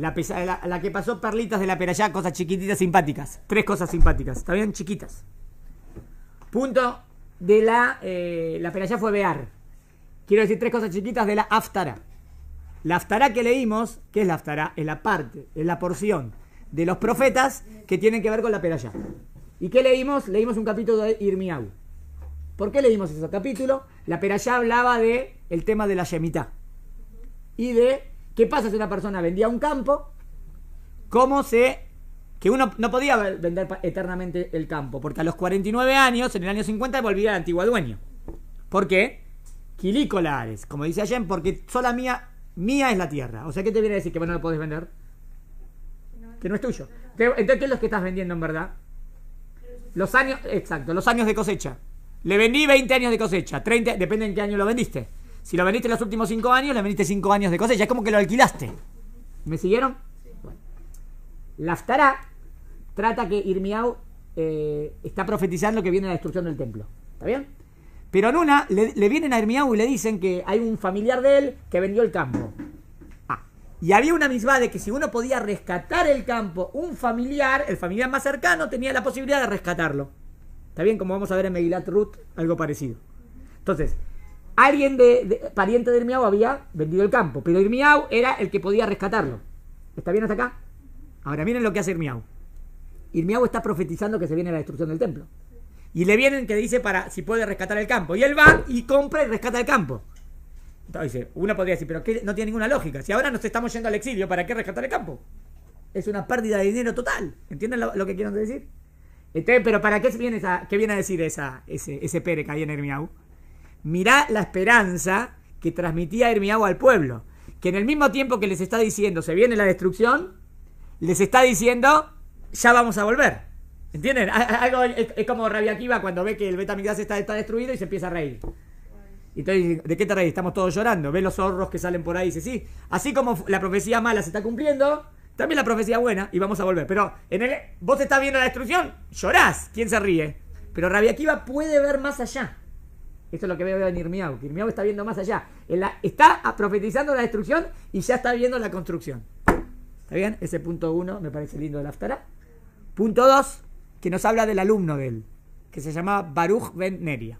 La, que pasó perlitas de la Perayá, cosas chiquititas simpáticas. Tres cosas simpáticas, también bien, chiquitas. Punto de la. Eh, la fue Bear. Quiero decir tres cosas chiquitas de la aftara. La aftara que leímos, ¿qué es la aftara? Es la parte, es la porción de los profetas que tienen que ver con la Perayá. ¿Y qué leímos? Leímos un capítulo de Irmiau. ¿Por qué leímos ese capítulo? La perallá hablaba de el tema de la yemitá y de ¿Qué pasa si una persona vendía un campo? ¿Cómo se... que uno no podía vender eternamente el campo? Porque a los 49 años, en el año 50, volvía al antiguo dueño. ¿Por qué? Quilicolares, como dice Allen, porque sola mía, mía es la tierra. O sea, ¿qué te viene a decir que vos no lo podés vender? Que no es tuyo. Entonces, ¿qué es lo que estás vendiendo en verdad? Los años, exacto, los años de cosecha. Le vendí 20 años de cosecha, 30, depende en qué año lo vendiste. Si lo vendiste los últimos cinco años, le vendiste cinco años de cosas ya Es como que lo alquilaste. ¿Me siguieron? trata que Irmiau eh, está profetizando que viene la destrucción del templo. ¿Está bien? Pero en una le, vienen a Irmiau y le dicen que hay un familiar de él que vendió el campo. Ah, y había una misma de que si uno podía rescatar el campo, un familiar, el familiar más cercano, tenía la posibilidad de rescatarlo. ¿Está bien? Como vamos a ver en Megilat Ruth, algo parecido. Entonces, alguien de, pariente de Irmiau había vendido el campo, pero Irmiau era el que podía rescatarlo. ¿Está bien hasta acá? Ahora miren lo que hace Irmiau. Irmiau está profetizando que se viene la destrucción del templo. Y le vienen que dice para si puede rescatar el campo. Y él va y compra y rescata el campo. Entonces, uno podría decir, pero no tiene ninguna lógica. Si ahora nos estamos yendo al exilio, ¿para qué rescatar el campo? Es una pérdida de dinero total. ¿Entienden lo, que quiero decir? Entonces, este, pero ¿para qué viene, esa, qué viene a decir ese, ese que hay en Irmiau? mirá la esperanza que transmitía Hermiago al pueblo, que en el mismo tiempo que les está diciendo se viene la destrucción, les está diciendo ya vamos a volver. ¿Entienden? Algo es, como Rabia cuando ve que el Betamigas está, está destruido y se empieza a reír. Entonces, ¿de qué te reís? Estamos todos llorando. ve los zorros que salen por ahí y dice, sí, así como la profecía mala se está cumpliendo, también la profecía buena y vamos a volver. Pero en el, vos estás viendo la destrucción, llorás. ¿Quién se ríe? Pero Rabia puede ver más allá. Esto es lo que veo venir Irmiau Kirmiao está viendo más allá. está profetizando la destrucción y ya está viendo la construcción. ¿Está bien? Ese punto uno me parece lindo de la Aftara. Punto dos, que nos habla del alumno de él, que se llama Baruch Ben Neria.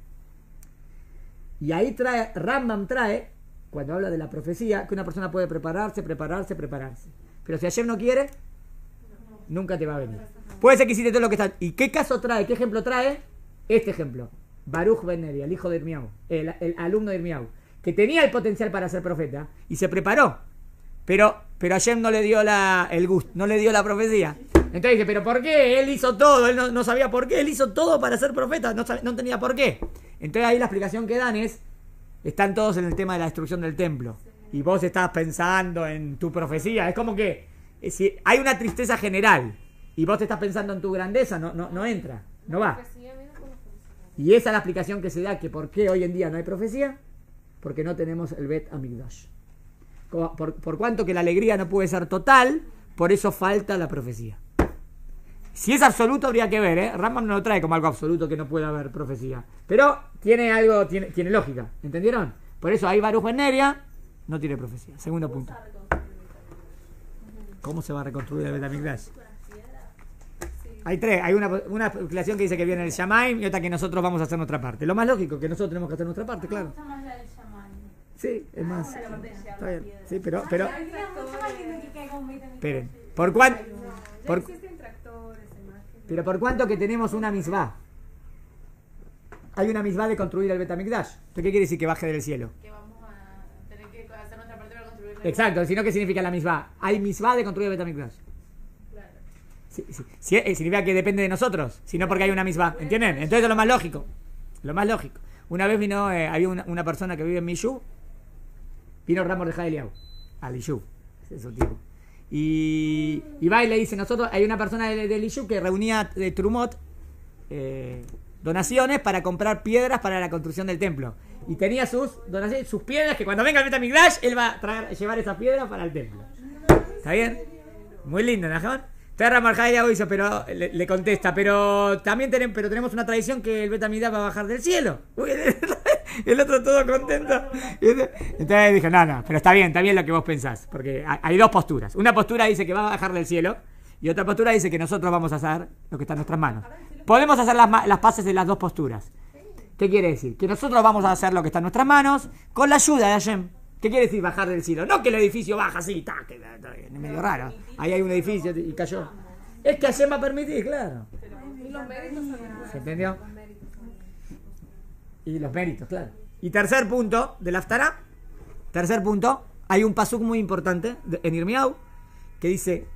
Y ahí trae, Rambam trae, cuando habla de la profecía, que una persona puede prepararse, prepararse, prepararse. Pero si ayer no quiere, nunca te va a venir. Puede ser que hiciste todo lo que está. ¿Y qué caso trae? ¿Qué ejemplo trae? Este ejemplo. Baruch Ben el hijo de Irmiau, el, alumno de Irmiau, que tenía el potencial para ser profeta y se preparó. Pero, pero Hashem no le dio la, el gusto, no le dio la profecía. Entonces dice, pero ¿por qué? Él hizo todo, él no, sabía por qué, él hizo todo para ser profeta, no, tenía por qué. Entonces ahí la explicación que dan es, están todos en el tema de la destrucción del templo. Y vos estás pensando en tu profecía. Es como que eh, si hay una tristeza general y vos te estás pensando en tu grandeza, no, no entra, no va. Y esa es la explicación que se da que por qué hoy en día no hay profecía, porque no tenemos el Bet Amigdash. Por, cuanto que la alegría no puede ser total, por eso falta la profecía. Si es absoluto, habría que ver, ¿eh? no lo trae como algo absoluto que no pueda haber profecía. Pero tiene algo, tiene, lógica, ¿entendieron? Por eso ahí Baruch Neria, no tiene profecía. Segundo punto. ¿Cómo se va a reconstruir el Bet Amigdash? Hay tres. Hay una, una que dice que viene el Shamaim y otra que nosotros vamos a hacer nuestra parte. Lo más lógico, que nosotros tenemos que hacer nuestra parte, claro. Sí, es más. Ah, Está bien. Sí, pero. pero esperen. ¿Por cuánto? pero por cuánto que tenemos una misma. Hay una misma de construir el Betamikdash. ¿Qué quiere decir que baje del cielo? Que que vamos a tener hacer nuestra parte Exacto, sino que significa la misma. Hay misma de construir el Betamigdash si, si, eh, significa que depende de nosotros, sino porque hay una misma, ¿entienden? Entonces es lo más lógico, lo más lógico. Una vez vino, eh, había una, una, persona que vive en Mishu vino Ramos de Jadeliau, al Iyú, es tipo. Y, y, va y le dice, nosotros, hay una persona del de que reunía de eh, Trumot donaciones para comprar piedras para la construcción del templo. Y tenía sus donaciones, sus piedras, que cuando venga el Metamigdash él va a llevar esas piedras para el templo. ¿Está bien? Muy lindo, Najón. Terra Marjaira hoy pero le, contesta, pero también tenemos, una tradición que el Betamida va a bajar del cielo. el otro todo contento. Entonces dije, no, no, pero está bien, está bien lo que vos pensás, porque hay dos posturas. Una postura dice que va a bajar del cielo y otra postura dice que nosotros vamos a hacer lo que está en nuestras manos. Podemos hacer las, pases de las dos posturas. ¿Qué quiere decir? Que nosotros vamos a hacer lo que está en nuestras manos con la ayuda de Hashem. ¿Qué quiere decir bajar del cielo? No que el edificio baja así, es medio raro. Ahí hay un edificio y cayó. Es que Hashem va a permitir, claro. ¿Se entendió? Y los méritos, claro. Y tercer punto del laftara, Tercer punto. Hay un pasuk muy importante en Irmiau que dice: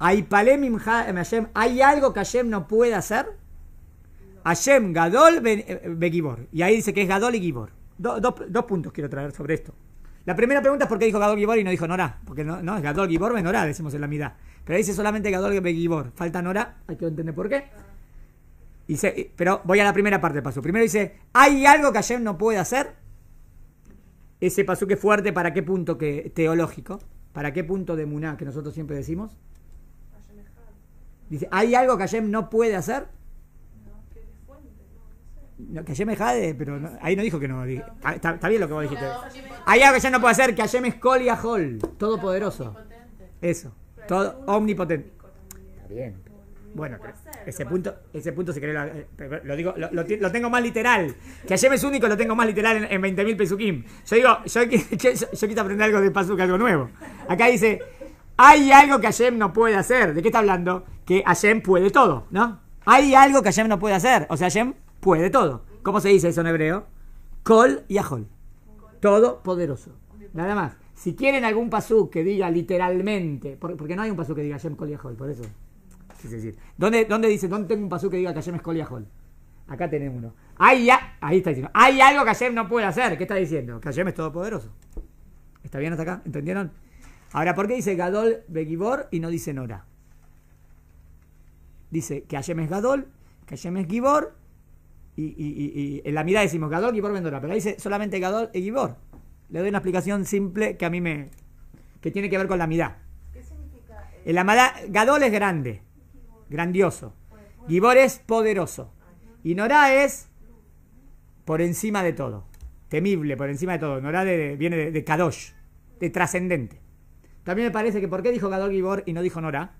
em Hay algo que Hashem no puede hacer. Hashem Gadol Begibor. Eh, y ahí dice que es Gadol y Gibor dos puntos quiero traer sobre esto. La primera pregunta es por qué dijo Gadol Gibor y no dijo Nora. Porque no, Gadol Gibor es Nora, decimos en la mitad. Pero dice solamente Gadol Gibor. Falta Nora, hay que entender por qué. pero voy a la primera parte del paso. Primero dice, ¿hay algo que ayer no puede hacer? Ese paso que fuerte, ¿para qué punto que, teológico? ¿Para qué punto de Muná que nosotros siempre decimos? Dice, ¿hay algo que Hashem no puede hacer? No, que Ayem es Jade, pero ahí no dijo que no. está, bien lo que vos dijiste. Hay algo que Ayem no puede hacer, que Ayem es col y Ahol, todopoderoso. Eso, todo omnipotente. Está bien. Bueno, ese punto, ese punto si eh, lo, digo, lo, tengo más literal. Que Ayem es único, lo tengo más literal en, 20.000 pesukim. Yo digo, yo, yo, aprender algo de Pasuk, algo nuevo. Acá dice, hay algo que Ayem no puede hacer. ¿De qué está hablando? Que Ayem puede todo, ¿no? Hay algo que Ayem no puede hacer. O sea, Hashem Puede todo. ¿Cómo se dice eso en hebreo? Kol y Ajol. Todo poderoso. Nada más. Si quieren algún pasú que diga literalmente, porque, no hay un pasú que diga Yem Kol y Ajol, por eso. decir, ¿dónde, dice, dónde tengo un pasú que diga que Yem es Kol y Ajol? Acá tenemos uno. Ah, ahí está diciendo. Hay algo que Hashem no puede hacer. ¿Qué está diciendo? Que es todopoderoso. ¿Está bien hasta acá? ¿Entendieron? Ahora, ¿por qué dice Gadol Begibor y no dice Nora? Dice que Hashem es Gadol, que Hashem es Gibor y, en la mirada decimos Gadol, Gibor, Vendora, pero ahí dice solamente Gadol y Gibor. Le doy una explicación simple que a mí me. que tiene que ver con la mirada. ¿Qué significa? El... Gadol es grande, grandioso. Gibor es poderoso. Y Nora es por encima de todo, temible por encima de todo. Nora viene de, Kadosh, de trascendente. También me parece que por qué dijo Gadol Gibor y no dijo Nora.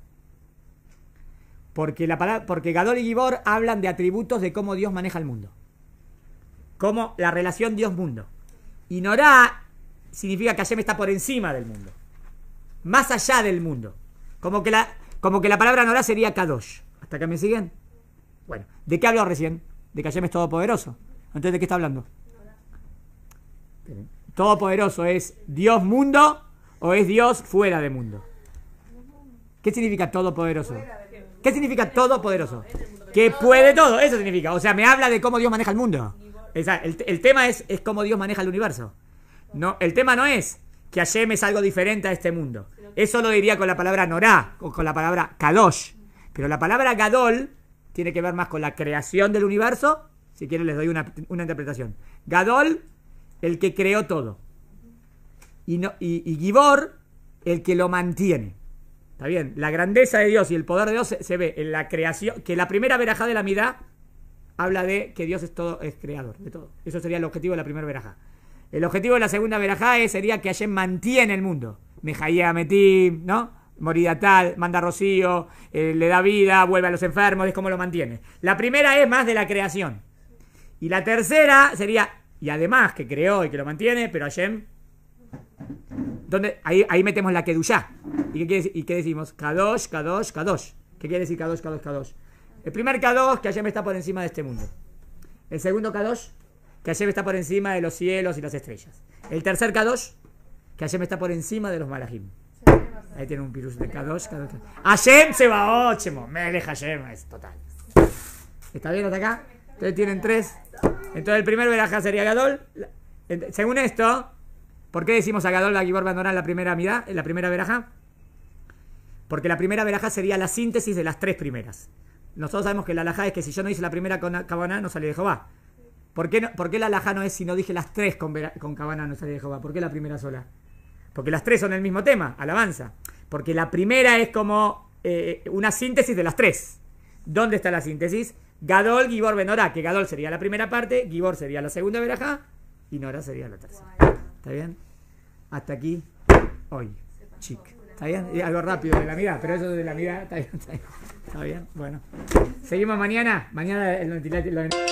Porque, la palabra, porque Gadol y Gibor hablan de atributos de cómo Dios maneja el mundo. Como la relación Dios-mundo. Y Norá significa que Hashem está por encima del mundo. Más allá del mundo. Como que la, como que la palabra Norá sería Kadosh. ¿Hasta acá me siguen? Bueno, ¿de qué habló recién? De que Hashem es todopoderoso. Entonces, ¿de qué está hablando? Todopoderoso es Dios mundo o es Dios fuera de mundo. ¿Qué significa todopoderoso? ¿Qué significa todopoderoso? Que puede todo, eso significa. O sea, me habla de cómo Dios maneja el mundo. El, tema es, es cómo Dios maneja el universo. No, el tema no es que Hashem es algo diferente a este mundo. Eso lo diría con la palabra Norá, o con la palabra Kadosh. Pero la palabra Gadol tiene que ver más con la creación del universo. Si quieren les doy una, una interpretación. Gadol, el que creó todo. Y, no, y, y Gibor, el que lo mantiene. Está bien, la grandeza de Dios y el poder de Dios se, ve en la creación, que la primera verajá de la mitad habla de que Dios es todo es creador de todo. Eso sería el objetivo de la primera verajá. El objetivo de la segunda verajá sería que Hashem mantiene el mundo. Mejaía metí, ¿no? Morida tal, manda rocío, eh, le da vida, vuelve a los enfermos, es como lo mantiene. La primera es más de la creación. Y la tercera sería, y además que creó y que lo mantiene, pero Hashem. Donde, ahí, ahí metemos la Kedushá. ¿Y qué, decimos? K2, K2, K2. ¿Qué quiere decir K2, K2, K2? El primer K2, que Hashem está por encima de este mundo. El segundo K2, que Hashem está por encima de los cielos y las estrellas. El tercer K2, que Hashem está por encima de los malajim. Ahí tiene un virus de K2, K2, k se va, ochemo. Me aleja Hashem, es total. ¿Está bien hasta acá? Entonces tienen tres. Entonces el primer veraja sería Gadol. Según esto, ¿por qué decimos a Gadol, la Gibor, la primera la primera veraja? Porque la primera veraja sería la síntesis de las tres primeras. Nosotros sabemos que la alajá es que si yo no hice la primera con cabana no salí de Jehová. ¿Por qué, no, ¿Por la alajá no es si no dije las tres con, cabaná, cabana no salí de Jehová? ¿Por qué la primera sola? Porque las tres son el mismo tema, alabanza. Porque la primera es como eh, una síntesis de las tres. ¿Dónde está la síntesis? Gadol, Gibor, Benora, que Gadol sería la primera parte, Gibor sería la segunda veraja, y Nora sería la tercera. ¿Está bien? Hasta aquí, hoy. Chic. ¿Está bien? algo rápido de la mira. pero eso de la mirada, está bien, está bien. ¿Está bien? Bueno. Seguimos mañana. Mañana el 94.